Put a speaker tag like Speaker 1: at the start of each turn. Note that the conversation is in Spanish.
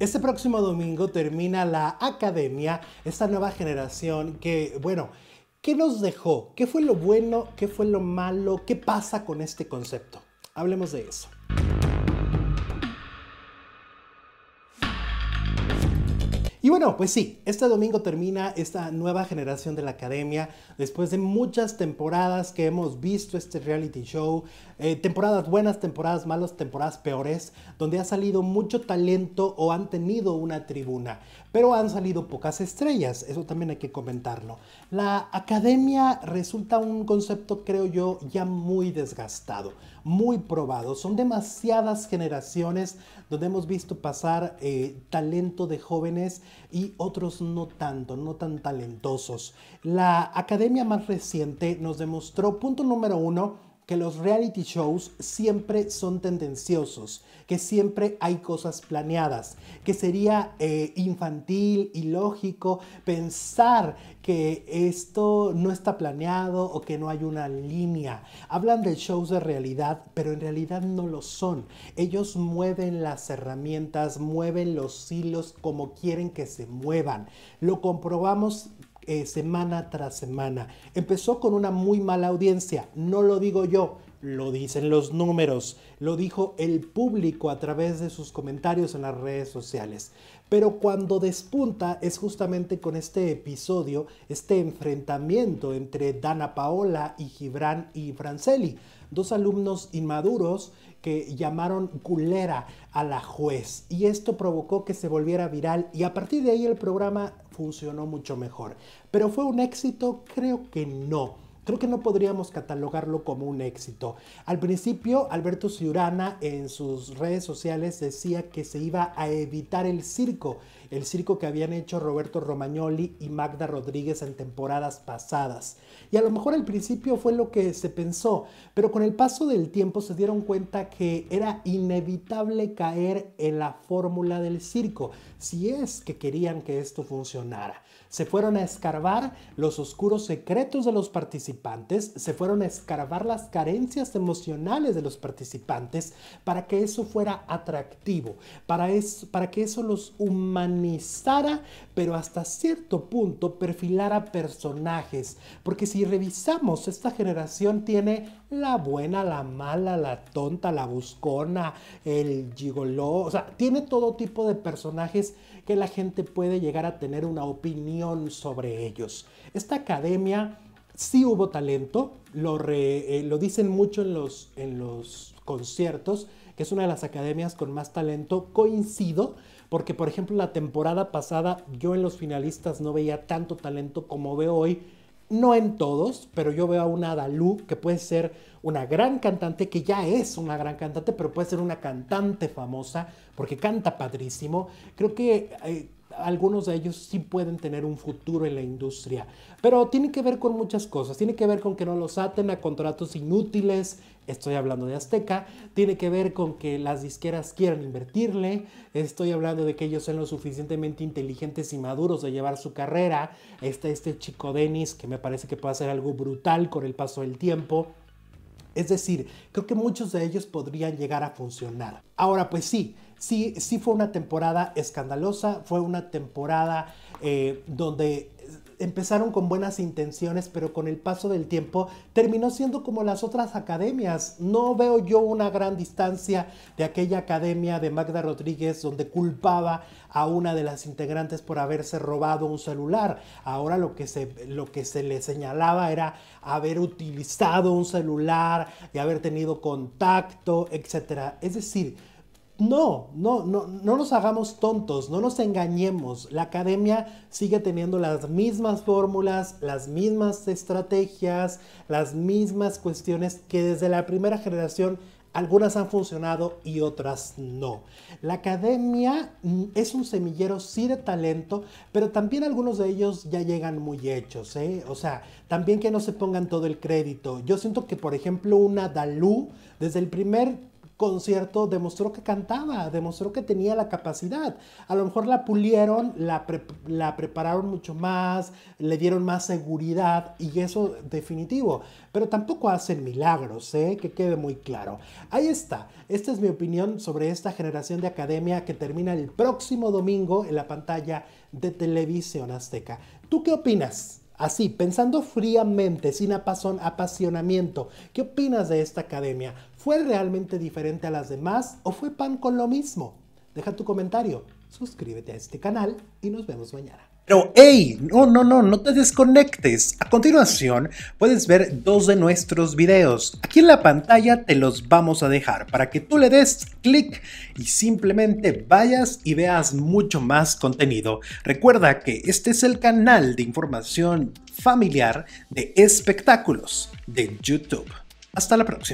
Speaker 1: Este próximo domingo termina la academia, esta nueva generación que, bueno, ¿qué nos dejó? ¿Qué fue lo bueno? ¿Qué fue lo malo? ¿Qué pasa con este concepto? Hablemos de eso. Y bueno, pues sí, este domingo termina esta nueva generación de la academia, después de muchas temporadas que hemos visto este reality show, eh, temporadas buenas, temporadas malas, temporadas peores, donde ha salido mucho talento o han tenido una tribuna, pero han salido pocas estrellas, eso también hay que comentarlo. La academia resulta un concepto, creo yo, ya muy desgastado, muy probado, son demasiadas generaciones donde hemos visto pasar eh, talento de jóvenes, y otros no tanto, no tan talentosos. La academia más reciente nos demostró, punto número uno, que los reality shows siempre son tendenciosos, que siempre hay cosas planeadas, que sería eh, infantil y lógico pensar que esto no está planeado o que no hay una línea. Hablan de shows de realidad, pero en realidad no lo son. Ellos mueven las herramientas, mueven los hilos como quieren que se muevan. Lo comprobamos eh, semana tras semana. Empezó con una muy mala audiencia, no lo digo yo, lo dicen los números, lo dijo el público a través de sus comentarios en las redes sociales. Pero cuando despunta es justamente con este episodio, este enfrentamiento entre Dana Paola y Gibran y Francelli, dos alumnos inmaduros que llamaron culera a la juez y esto provocó que se volviera viral y a partir de ahí el programa funcionó mucho mejor. Pero fue un éxito, creo que no creo que no podríamos catalogarlo como un éxito. Al principio, Alberto Ciurana en sus redes sociales decía que se iba a evitar el circo, el circo que habían hecho Roberto Romagnoli y Magda Rodríguez en temporadas pasadas. Y a lo mejor al principio fue lo que se pensó, pero con el paso del tiempo se dieron cuenta que era inevitable caer en la fórmula del circo, si es que querían que esto funcionara. Se fueron a escarbar los oscuros secretos de los participantes se fueron a escarbar las carencias emocionales de los participantes para que eso fuera atractivo, para, para que eso los humanizara, pero hasta cierto punto perfilara personajes. Porque si revisamos, esta generación tiene la buena, la mala, la tonta, la buscona, el gigoló, o sea, tiene todo tipo de personajes que la gente puede llegar a tener una opinión sobre ellos. Esta academia sí hubo talento, lo, eh, dicen mucho en los, conciertos, que es una de las academias con más talento, coincido, porque por ejemplo la temporada pasada yo en los finalistas no veía tanto talento como veo hoy, no en todos, pero yo veo a una Dalú que puede ser una gran cantante, que ya es una gran cantante, pero puede ser una cantante famosa porque canta padrísimo. Creo que eh, algunos de ellos sí pueden tener un futuro en la industria. Pero tiene que ver con muchas cosas. Tiene que ver con que no los aten a contratos inútiles. Estoy hablando de Azteca. Tiene que ver con que las disqueras quieran invertirle. Estoy hablando de que ellos sean lo suficientemente inteligentes y maduros de llevar su carrera. Está este chico Denis que me parece que puede hacer algo brutal con el paso del tiempo. Es decir, creo que muchos de ellos podrían llegar a funcionar. Ahora, pues sí, sí, sí fue una temporada escandalosa, fue una temporada eh, donde empezaron con buenas intenciones, pero con el paso del tiempo terminó siendo como las otras academias. No veo yo una gran distancia de aquella academia de Magda Rodríguez donde culpaba a una de las integrantes por haberse robado un celular. Ahora lo que se, lo que se le señalaba era haber utilizado un celular y haber tenido contacto, etc. Es decir, no, no, no, no nos hagamos tontos, no nos engañemos. La academia sigue teniendo las mismas fórmulas, las mismas estrategias, las mismas cuestiones que desde la primera generación algunas han funcionado y otras no. La academia mm, es un semillero sí de talento, pero también algunos de ellos ya llegan muy hechos, ¿eh? O sea, también que no se pongan todo el crédito. Yo siento que, por ejemplo, una Dalú, desde el primer concierto demostró que cantaba, demostró que tenía la capacidad. A lo mejor la pulieron, la, prepararon mucho más, le dieron más seguridad y eso definitivo. Pero tampoco hacen milagros, ¿eh? que quede muy claro. Ahí está. Esta es mi opinión sobre esta generación de academia que termina el próximo domingo en la pantalla de televisión azteca. ¿Tú qué opinas? Así, pensando fríamente, sin apasionamiento, ¿qué opinas de esta academia? ¿Fue realmente diferente a las demás o fue pan con lo mismo? Deja tu comentario, suscríbete a este canal y nos vemos mañana. Pero hey, no, no, no, no te desconectes. A continuación puedes ver dos de nuestros videos. Aquí en la pantalla te los vamos a dejar para que tú le des clic y simplemente vayas y veas mucho más contenido. Recuerda que este es el canal de información familiar de espectáculos de YouTube. Hasta la próxima.